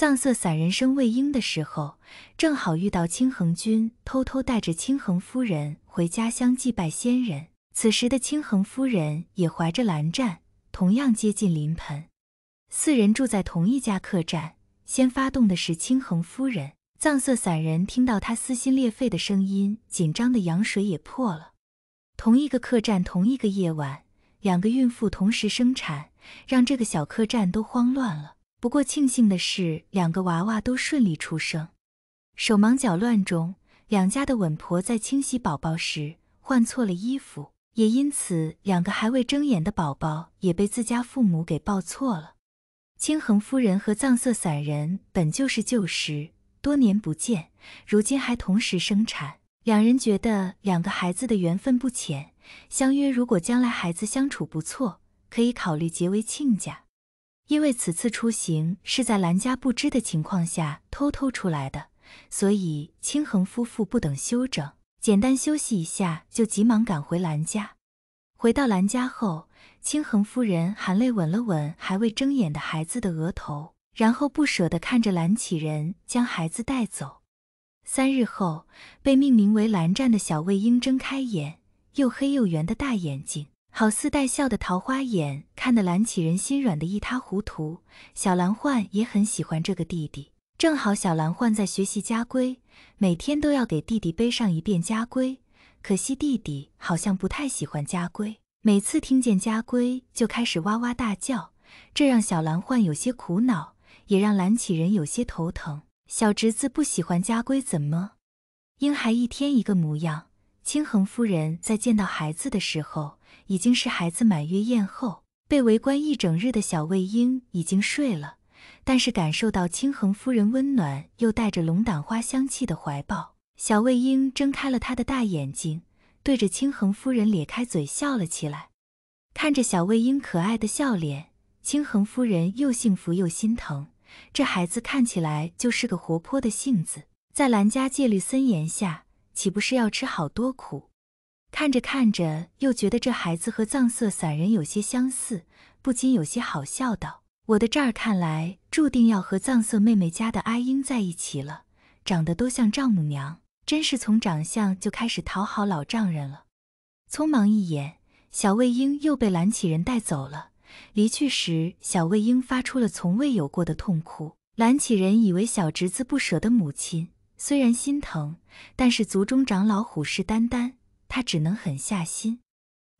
藏色散人生未婴的时候，正好遇到青衡君偷偷带着青衡夫人回家乡祭拜先人。此时的青衡夫人也怀着蓝湛，同样接近临盆。四人住在同一家客栈，先发动的是青衡夫人。藏色散人听到她撕心裂肺的声音，紧张的羊水也破了。同一个客栈，同一个夜晚，两个孕妇同时生产，让这个小客栈都慌乱了。不过庆幸的是，两个娃娃都顺利出生。手忙脚乱中，两家的稳婆在清洗宝宝时换错了衣服，也因此两个还未睁眼的宝宝也被自家父母给抱错了。青衡夫人和藏色散人本就是旧识，多年不见，如今还同时生产，两人觉得两个孩子的缘分不浅，相约如果将来孩子相处不错，可以考虑结为亲家。因为此次出行是在兰家不知的情况下偷偷出来的，所以青恒夫妇不等休整，简单休息一下就急忙赶回兰家。回到兰家后，青恒夫人含泪吻了吻还未睁眼的孩子的额头，然后不舍地看着蓝启仁将孩子带走。三日后，被命名为蓝湛的小魏婴睁开眼，又黑又圆的大眼睛。好似带笑的桃花眼，看得蓝启人心软的一塌糊涂。小蓝焕也很喜欢这个弟弟。正好小蓝焕在学习家规，每天都要给弟弟背上一遍家规。可惜弟弟好像不太喜欢家规，每次听见家规就开始哇哇大叫，这让小蓝焕有些苦恼，也让蓝启人有些头疼。小侄子不喜欢家规，怎么？婴孩一天一个模样。清恒夫人在见到孩子的时候。已经是孩子满月宴后被围观一整日的小魏婴已经睡了，但是感受到清恒夫人温暖又带着龙胆花香气的怀抱，小魏婴睁开了他的大眼睛，对着清恒夫人咧开嘴笑了起来。看着小魏婴可爱的笑脸，清恒夫人又幸福又心疼，这孩子看起来就是个活泼的性子，在兰家戒律森严下，岂不是要吃好多苦？看着看着，又觉得这孩子和藏色散人有些相似，不禁有些好笑道：“我的这儿看来注定要和藏色妹妹家的阿英在一起了，长得都像丈母娘，真是从长相就开始讨好老丈人了。”匆忙一眼，小魏婴又被蓝启仁带走了。离去时，小魏婴发出了从未有过的痛哭。蓝启仁以为小侄子不舍得母亲，虽然心疼，但是族中长老虎视眈眈。他只能狠下心，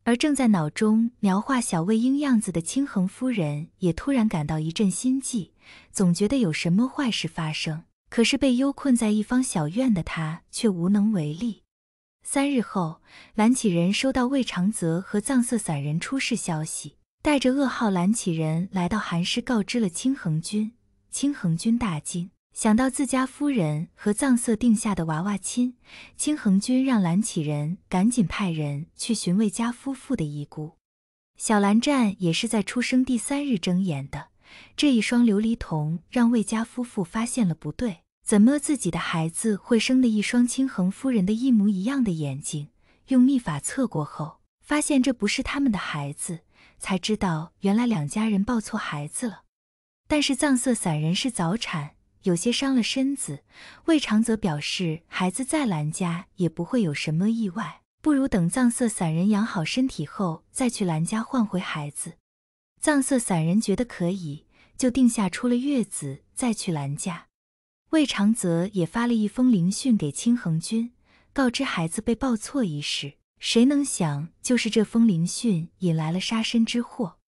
而正在脑中描画小卫英样子的清衡夫人也突然感到一阵心悸，总觉得有什么坏事发生。可是被幽困在一方小院的他却无能为力。三日后，蓝启人收到魏长泽和藏色散人出事消息，带着噩耗，蓝启人来到寒师，告知了清衡君。清衡君大惊。想到自家夫人和藏色定下的娃娃亲，青恒君让蓝启仁赶紧派人去寻魏家夫妇的遗孤。小蓝湛也是在出生第三日睁眼的，这一双琉璃瞳让魏家夫妇发现了不对，怎么自己的孩子会生的一双清恒夫人的一模一样的眼睛？用秘法测过后，发现这不是他们的孩子，才知道原来两家人抱错孩子了。但是藏色散人是早产。有些伤了身子，魏长则表示孩子在兰家也不会有什么意外，不如等藏色散人养好身体后再去兰家换回孩子。藏色散人觉得可以，就定下出了月子再去兰家。魏长则也发了一封灵讯给青衡君，告知孩子被抱错一事。谁能想，就是这封灵讯引来了杀身之祸。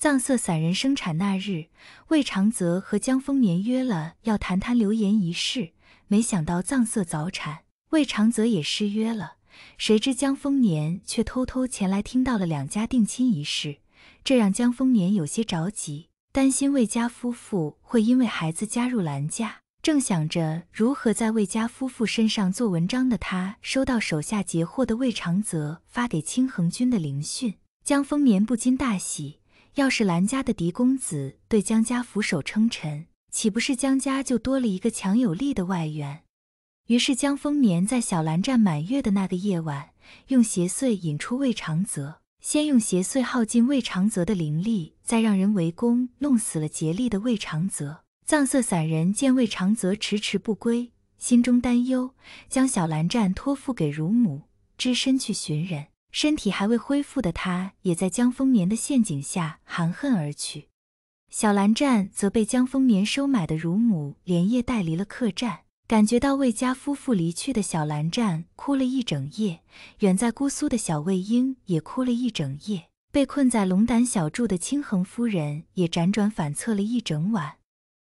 藏色散人生产那日，魏长泽和江丰年约了要谈谈流言一事，没想到藏色早产，魏长泽也失约了。谁知江丰年却偷偷前来，听到了两家定亲一事，这让江丰年有些着急，担心魏家夫妇会因为孩子加入兰家。正想着如何在魏家夫妇身上做文章的他，收到手下截获的魏长泽发给青衡军的灵讯，江丰年不禁大喜。要是兰家的狄公子对江家俯首称臣，岂不是江家就多了一个强有力的外援？于是江丰年在小兰湛满月的那个夜晚，用邪祟引出魏长泽，先用邪祟耗尽魏长泽的灵力，再让人围攻，弄死了竭力的魏长泽。藏色散人见魏长泽迟迟不归，心中担忧，将小兰湛托付给乳母，只身去寻人。身体还未恢复的他，也在江丰眠的陷阱下含恨而去。小蓝湛则被江丰眠收买的乳母连夜带离了客栈。感觉到魏家夫妇离去的小蓝湛哭了一整夜，远在姑苏的小魏婴也哭了一整夜。被困在龙胆小筑的清衡夫人也辗转反侧了一整晚。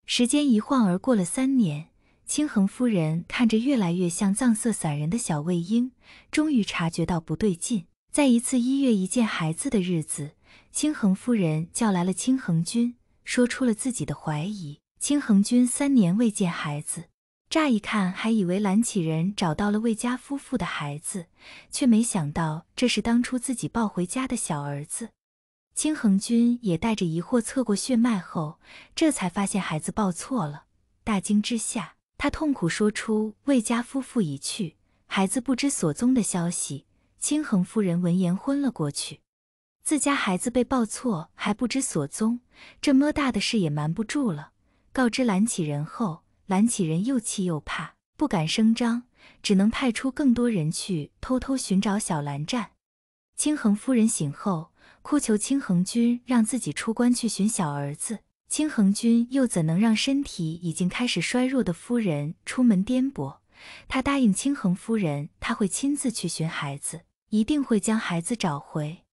时间一晃而过了三年。青衡夫人看着越来越像藏色散人的小魏婴，终于察觉到不对劲。在一次一月一见孩子的日子，青衡夫人叫来了青衡君，说出了自己的怀疑。青衡君三年未见孩子，乍一看还以为蓝启人找到了魏家夫妇的孩子，却没想到这是当初自己抱回家的小儿子。青衡君也带着疑惑测过血脉后，这才发现孩子抱错了，大惊之下。他痛苦说出魏家夫妇已去，孩子不知所踪的消息。清恒夫人闻言昏了过去。自家孩子被抱错还不知所踪，这么大的事也瞒不住了。告知蓝启仁后，蓝启仁又气又怕，不敢声张，只能派出更多人去偷偷寻找小蓝湛。清恒夫人醒后，哭求清恒君让自己出关去寻小儿子。青恒君又怎能让身体已经开始衰弱的夫人出门颠簸？他答应青恒夫人，他会亲自去寻孩子，一定会将孩子找回。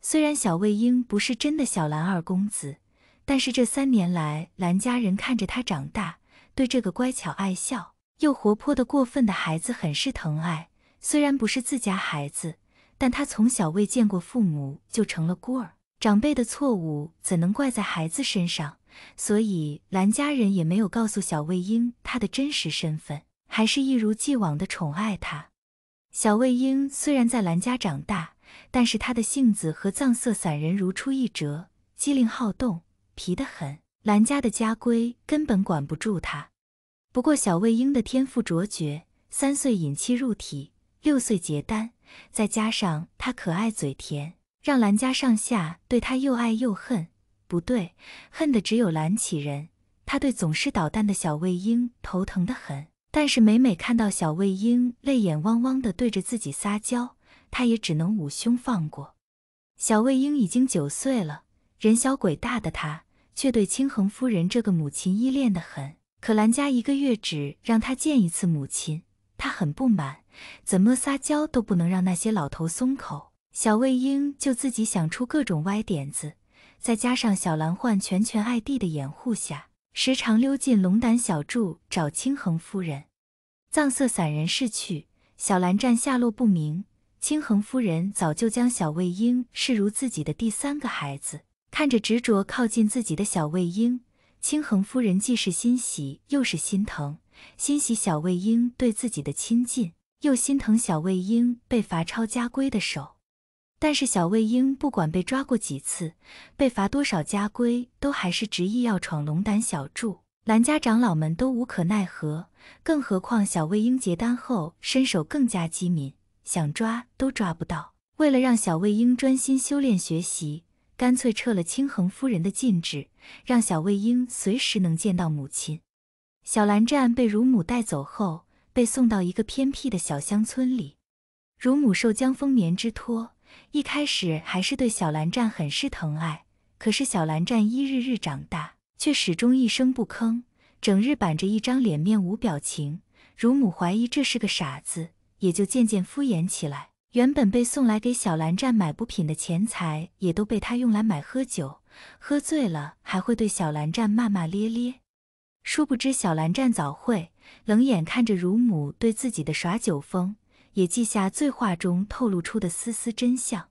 虽然小魏婴不是真的小兰二公子，但是这三年来，兰家人看着他长大，对这个乖巧、爱笑又活泼的过分的孩子很是疼爱。虽然不是自家孩子，但他从小未见过父母，就成了孤儿。长辈的错误怎能怪在孩子身上？所以兰家人也没有告诉小魏婴他的真实身份，还是一如既往的宠爱他。小魏婴虽然在兰家长大，但是他的性子和藏色散人如出一辙，机灵好动，皮得很。兰家的家规根本管不住他。不过小魏婴的天赋卓绝，三岁引妻入体，六岁结丹，再加上他可爱嘴甜。让兰家上下对他又爱又恨，不对，恨的只有兰启仁。他对总是捣蛋的小魏婴头疼的很，但是每每看到小魏婴泪眼汪汪的对着自己撒娇，他也只能捂胸放过。小魏婴已经九岁了，人小鬼大的他却对清恒夫人这个母亲依恋的很。可兰家一个月只让他见一次母亲，他很不满，怎么撒娇都不能让那些老头松口。小魏婴就自己想出各种歪点子，再加上小蓝幻全权爱弟的掩护下，时常溜进龙胆小筑找青恒夫人。藏色散人逝去，小蓝湛下落不明。青恒夫人早就将小魏婴视如自己的第三个孩子，看着执着靠近自己的小魏婴，青恒夫人既是欣喜又是心疼，欣喜小魏婴对自己的亲近，又心疼小魏婴被罚抄家规的手。但是小魏婴不管被抓过几次，被罚多少家规，都还是执意要闯龙胆小筑。兰家长老们都无可奈何，更何况小魏婴结丹后，身手更加机敏，想抓都抓不到。为了让小魏婴专心修炼学习，干脆撤了清恒夫人的禁制，让小魏婴随时能见到母亲。小蓝湛被乳母带走后，被送到一个偏僻的小乡村里，乳母受江风眠之托。一开始还是对小蓝湛很是疼爱，可是小蓝湛一日日长大，却始终一声不吭，整日板着一张脸，面无表情。乳母怀疑这是个傻子，也就渐渐敷衍起来。原本被送来给小蓝湛买补品的钱财，也都被他用来买喝酒，喝醉了还会对小蓝湛骂骂咧咧。殊不知小蓝湛早会冷眼看着乳母对自己的耍酒疯。也记下醉话中透露出的丝丝真相。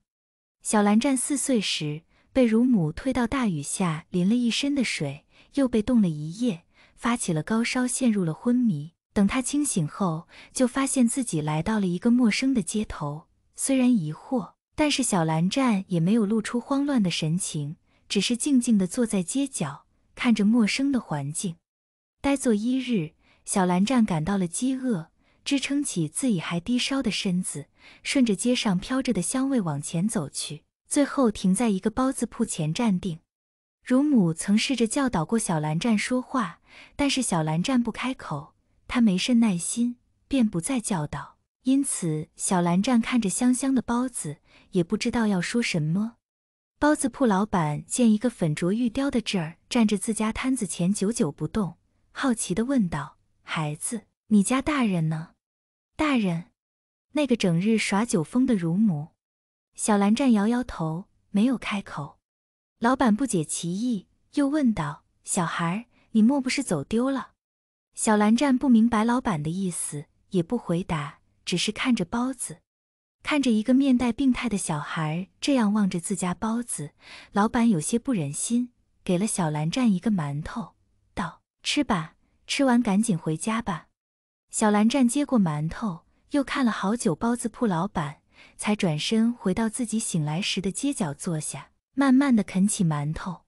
小蓝湛四岁时被乳母推到大雨下，淋了一身的水，又被冻了一夜，发起了高烧，陷入了昏迷。等他清醒后，就发现自己来到了一个陌生的街头。虽然疑惑，但是小蓝湛也没有露出慌乱的神情，只是静静地坐在街角，看着陌生的环境，呆坐一日。小蓝湛感到了饥饿。支撑起自己还低烧的身子，顺着街上飘着的香味往前走去，最后停在一个包子铺前站定。乳母曾试着教导过小蓝湛说话，但是小蓝湛不开口，他没甚耐心，便不再教导。因此，小蓝湛看着香香的包子，也不知道要说什么。包子铺老板见一个粉琢玉雕的儿站着自家摊子前久久不动，好奇地问道：“孩子，你家大人呢？”大人，那个整日耍酒疯的乳母，小蓝站摇摇头，没有开口。老板不解其意，又问道：“小孩，你莫不是走丢了？”小蓝站不明白老板的意思，也不回答，只是看着包子，看着一个面带病态的小孩这样望着自家包子，老板有些不忍心，给了小蓝站一个馒头，道：“吃吧，吃完赶紧回家吧。”小蓝站接过馒头，又看了好久，包子铺老板才转身回到自己醒来时的街角坐下，慢慢的啃起馒头。